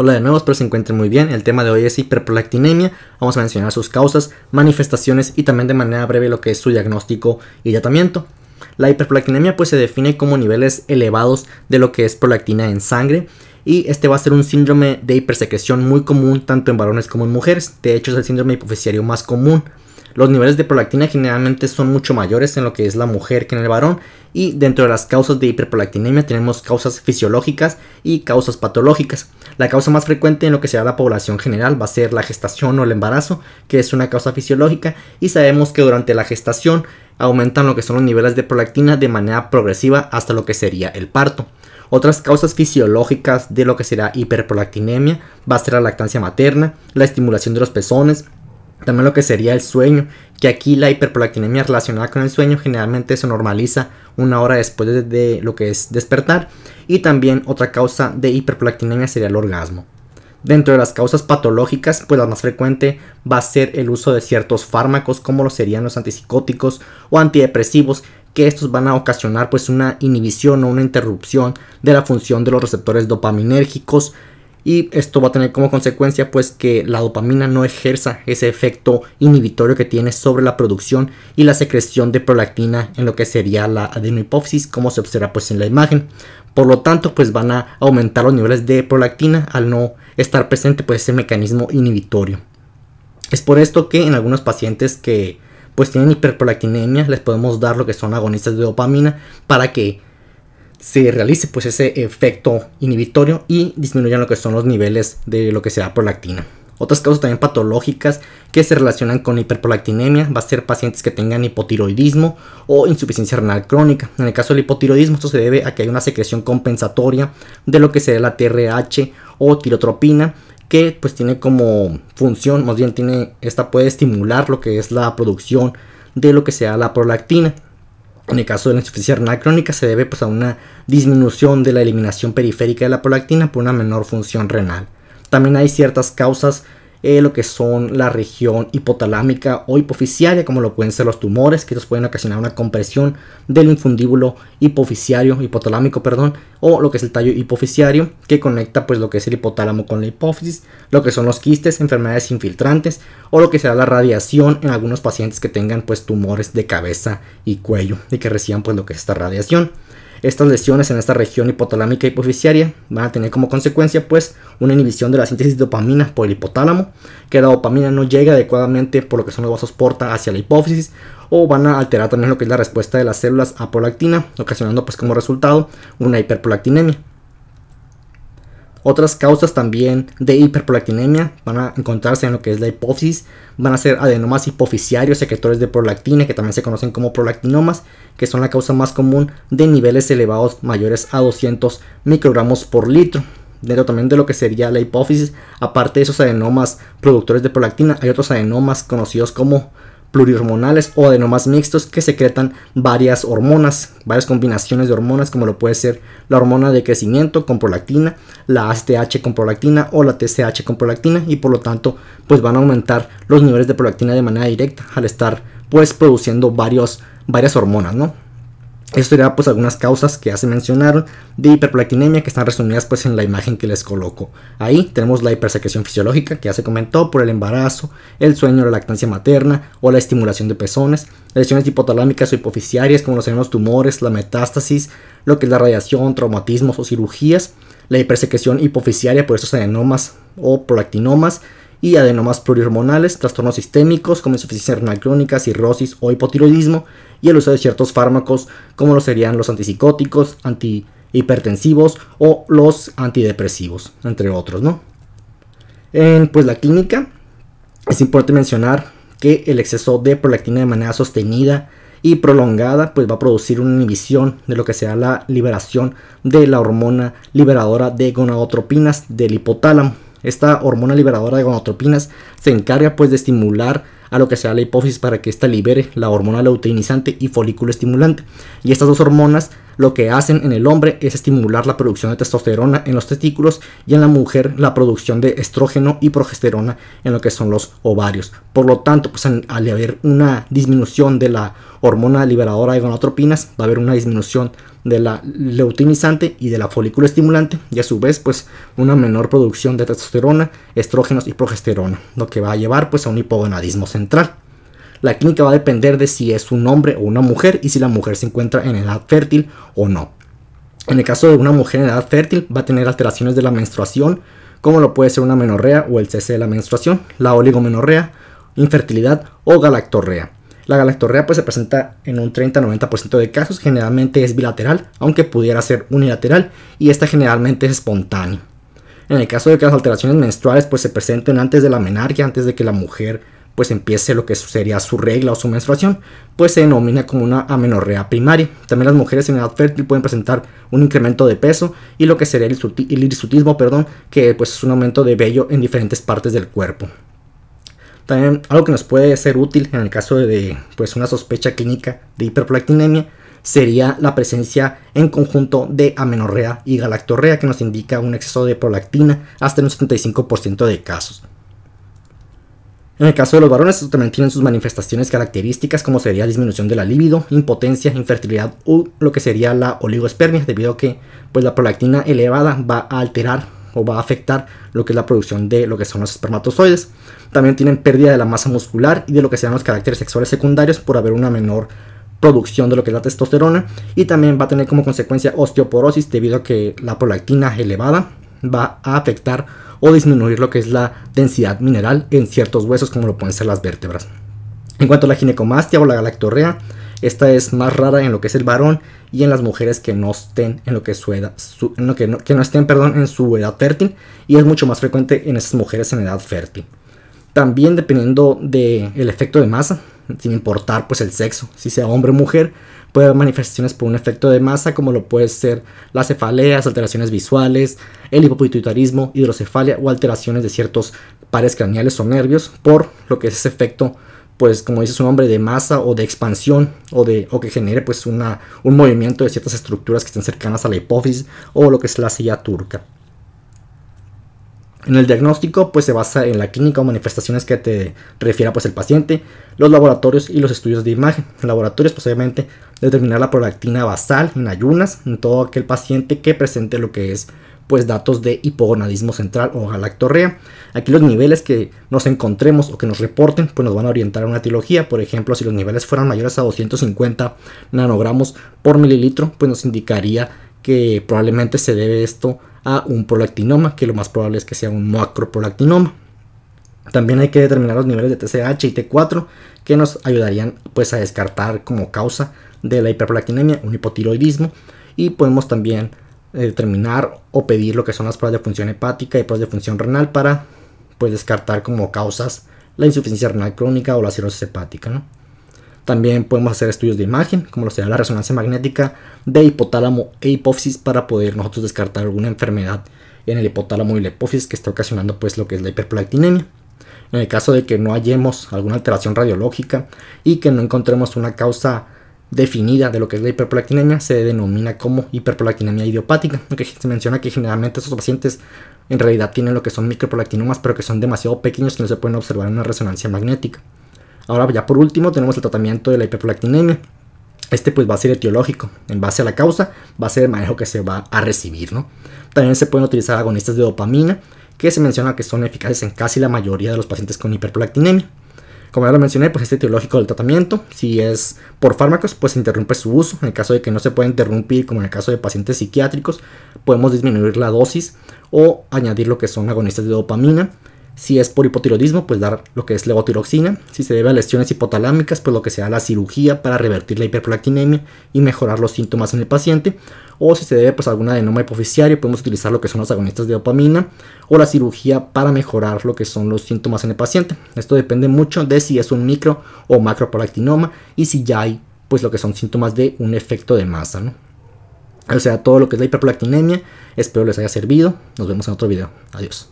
Hola de nuevo, espero se encuentren muy bien. El tema de hoy es hiperprolactinemia. Vamos a mencionar sus causas, manifestaciones y también de manera breve lo que es su diagnóstico y tratamiento. La hiperprolactinemia pues se define como niveles elevados de lo que es prolactina en sangre y este va a ser un síndrome de hipersecreción muy común tanto en varones como en mujeres. De hecho es el síndrome hipofisiario más común. Los niveles de prolactina generalmente son mucho mayores en lo que es la mujer que en el varón y dentro de las causas de hiperprolactinemia tenemos causas fisiológicas y causas patológicas. La causa más frecuente en lo que será la población general va a ser la gestación o el embarazo, que es una causa fisiológica y sabemos que durante la gestación aumentan lo que son los niveles de prolactina de manera progresiva hasta lo que sería el parto. Otras causas fisiológicas de lo que será hiperprolactinemia va a ser la lactancia materna, la estimulación de los pezones, también lo que sería el sueño, que aquí la hiperprolactinemia relacionada con el sueño generalmente se normaliza una hora después de lo que es despertar. Y también otra causa de hiperprolactinemia sería el orgasmo. Dentro de las causas patológicas, pues la más frecuente va a ser el uso de ciertos fármacos como lo serían los antipsicóticos o antidepresivos, que estos van a ocasionar pues una inhibición o una interrupción de la función de los receptores dopaminérgicos y esto va a tener como consecuencia pues que la dopamina no ejerza ese efecto inhibitorio que tiene sobre la producción y la secreción de prolactina en lo que sería la adenohipófisis como se observa pues en la imagen. Por lo tanto pues van a aumentar los niveles de prolactina al no estar presente pues ese mecanismo inhibitorio. Es por esto que en algunos pacientes que pues tienen hiperprolactinemia les podemos dar lo que son agonistas de dopamina para que se realice pues ese efecto inhibitorio y disminuyan lo que son los niveles de lo que se da prolactina. Otras causas también patológicas que se relacionan con hiperprolactinemia va a ser pacientes que tengan hipotiroidismo o insuficiencia renal crónica. En el caso del hipotiroidismo esto se debe a que hay una secreción compensatoria de lo que sea la TRH o tirotropina que pues tiene como función, más bien tiene esta puede estimular lo que es la producción de lo que sea la prolactina. En el caso de la insuficiencia renal crónica se debe pues, a una disminución de la eliminación periférica de la prolactina por una menor función renal. También hay ciertas causas eh, lo que son la región hipotalámica o hipoficiaria, como lo pueden ser los tumores, que estos pueden ocasionar una compresión del infundíbulo hipoficiario, hipotalámico, perdón, o lo que es el tallo hipoficiario, que conecta pues lo que es el hipotálamo con la hipófisis, lo que son los quistes, enfermedades infiltrantes, o lo que será la radiación en algunos pacientes que tengan pues tumores de cabeza y cuello y que reciban pues lo que es esta radiación. Estas lesiones en esta región hipotalámica hipoficiaria van a tener como consecuencia pues una inhibición de la síntesis de dopamina por el hipotálamo, que la dopamina no llega adecuadamente por lo que son los vasos porta hacia la hipófisis o van a alterar también lo que es la respuesta de las células a prolactina, ocasionando pues como resultado una hiperprolactinemia. Otras causas también de hiperprolactinemia van a encontrarse en lo que es la hipófisis, van a ser adenomas hipoficiarios secretores de prolactina, que también se conocen como prolactinomas, que son la causa más común de niveles elevados mayores a 200 microgramos por litro. Dentro también de lo que sería la hipófisis, aparte de esos adenomas productores de prolactina, hay otros adenomas conocidos como plurihormonales o adenomas mixtos que secretan varias hormonas, varias combinaciones de hormonas como lo puede ser la hormona de crecimiento con prolactina, la ASTH con prolactina o la TSH con prolactina y por lo tanto pues van a aumentar los niveles de prolactina de manera directa al estar pues produciendo varios, varias hormonas, ¿no? Esto era pues algunas causas que ya se mencionaron de hiperprolactinemia que están resumidas pues en la imagen que les coloco. Ahí tenemos la hipersecreción fisiológica que ya se comentó por el embarazo, el sueño, la lactancia materna o la estimulación de pezones, lesiones hipotalámicas o hipoficiarias como los los tumores, la metástasis, lo que es la radiación, traumatismos o cirugías, la hipersecreción hipoficiaria por estos adenomas o prolactinomas y adenomas plurihormonales, trastornos sistémicos como insuficiencia renal crónica, cirrosis o hipotiroidismo, y el uso de ciertos fármacos como lo serían los antipsicóticos, antihipertensivos o los antidepresivos, entre otros, ¿no? En pues la clínica es importante mencionar que el exceso de prolactina de manera sostenida y prolongada pues va a producir una inhibición de lo que sea la liberación de la hormona liberadora de gonadotropinas del hipotálamo. Esta hormona liberadora de gonadotropinas se encarga pues de estimular a lo que sea la hipófisis para que ésta libere la hormona luteinizante y folículo estimulante. Y estas dos hormonas lo que hacen en el hombre es estimular la producción de testosterona en los testículos y en la mujer la producción de estrógeno y progesterona en lo que son los ovarios. Por lo tanto, pues al haber una disminución de la hormona liberadora de gonadotropinas, va a haber una disminución de la leutinizante y de la folículo estimulante y a su vez pues una menor producción de testosterona, estrógenos y progesterona, lo que va a llevar pues a un hipogonadismo central. La clínica va a depender de si es un hombre o una mujer y si la mujer se encuentra en edad fértil o no. En el caso de una mujer en edad fértil va a tener alteraciones de la menstruación, como lo puede ser una menorrea o el cese de la menstruación, la oligomenorrea, infertilidad o galactorrea. La galactorrea pues, se presenta en un 30-90% de casos, generalmente es bilateral, aunque pudiera ser unilateral y esta generalmente es espontánea. En el caso de que las alteraciones menstruales pues, se presenten antes de la menarquia, antes de que la mujer pues empiece lo que sería su regla o su menstruación, pues se denomina como una amenorrea primaria. También las mujeres en edad fértil pueden presentar un incremento de peso y lo que sería el, irisutismo, perdón, que pues es un aumento de vello en diferentes partes del cuerpo. También algo que nos puede ser útil en el caso de pues, una sospecha clínica de hiperprolactinemia sería la presencia en conjunto de amenorrea y galactorrea que nos indica un exceso de prolactina hasta en un 75% de casos. En el caso de los varones, también tienen sus manifestaciones características como sería disminución de la libido, impotencia, infertilidad o lo que sería la oligospermia, debido a que pues, la prolactina elevada va a alterar o va a afectar lo que es la producción de lo que son los espermatozoides. También tienen pérdida de la masa muscular y de lo que sean los caracteres sexuales secundarios por haber una menor producción de lo que es la testosterona y también va a tener como consecuencia osteoporosis debido a que la prolactina elevada va a afectar o disminuir lo que es la densidad mineral en ciertos huesos como lo pueden ser las vértebras. En cuanto a la ginecomastia o la galactorrea, esta es más rara en lo que es el varón y en las mujeres que no estén en lo que su edad, que, que no estén, perdón, en su edad fértil y es mucho más frecuente en esas mujeres en edad fértil. También dependiendo del efecto de masa, sin importar pues el sexo, si sea hombre o mujer, puede haber manifestaciones por un efecto de masa como lo puede ser las cefaleas, alteraciones visuales, el hipopituitarismo, hidrocefalia o alteraciones de ciertos pares craneales o nervios por lo que es ese efecto pues como dices un hombre de masa o de expansión o de o que genere pues un movimiento de ciertas estructuras que estén cercanas a la hipófisis o lo que es la silla turca. En el diagnóstico pues se basa en la clínica o manifestaciones que te refiera pues el paciente, los laboratorios y los estudios de imagen. En laboratorios posiblemente, pues, determinar la prolactina basal en ayunas en todo aquel paciente que presente lo que es pues datos de hipogonadismo central o galactorrea. Aquí los niveles que nos encontremos o que nos reporten pues nos van a orientar a una etiología. Por ejemplo, si los niveles fueran mayores a 250 nanogramos por mililitro pues nos indicaría que probablemente se debe esto a un prolactinoma, que lo más probable es que sea un macroprolactinoma. También hay que determinar los niveles de TSH y T4 que nos ayudarían pues a descartar como causa de la hiperprolactinemia un hipotiroidismo y podemos también eh, determinar o pedir lo que son las pruebas de función hepática y pruebas de función renal para pues descartar como causas la insuficiencia renal crónica o la cirrosis hepática. ¿no? También podemos hacer estudios de imagen, como lo será la resonancia magnética de hipotálamo e hipófisis para poder nosotros descartar alguna enfermedad en el hipotálamo y la hipófisis que está ocasionando pues lo que es la hiperprolactinemia. En el caso de que no hallemos alguna alteración radiológica y que no encontremos una causa definida de lo que es la hiperprolactinemia se denomina como hiperprolactinemia idiopática, aunque se menciona que generalmente estos pacientes en realidad tienen lo que son microprolactinomas pero que son demasiado pequeños que no se pueden observar en una resonancia magnética. Ahora ya por último tenemos el tratamiento de la hiperprolactinemia. Este pues va a ser etiológico, en base a la causa va a ser el manejo que se va a recibir, También se pueden utilizar agonistas de dopamina, que se menciona que son eficaces en casi la mayoría de los pacientes con hiperprolactinemia. Como ya lo mencioné, pues este etiológico del tratamiento, si es por fármacos, pues se interrumpe su uso. En el caso de que no se pueda interrumpir, como en el caso de pacientes psiquiátricos, podemos disminuir la dosis o añadir lo que son agonistas de dopamina, si es por hipotiroidismo, pues dar lo que es levotiroxina. Si se debe a lesiones hipotalámicas, pues lo que sea la cirugía para revertir la hiperprolactinemia y mejorar los síntomas en el paciente. O si se debe pues, a algún adenoma hipoficiario, podemos utilizar lo que son los agonistas de dopamina o la cirugía para mejorar lo que son los síntomas en el paciente. Esto depende mucho de si es un micro o macroprolactinoma y si ya hay pues lo que son síntomas de un efecto de masa. ¿no? O sea, todo lo que es la hiperprolactinemia. Espero les haya servido. Nos vemos en otro video. Adiós.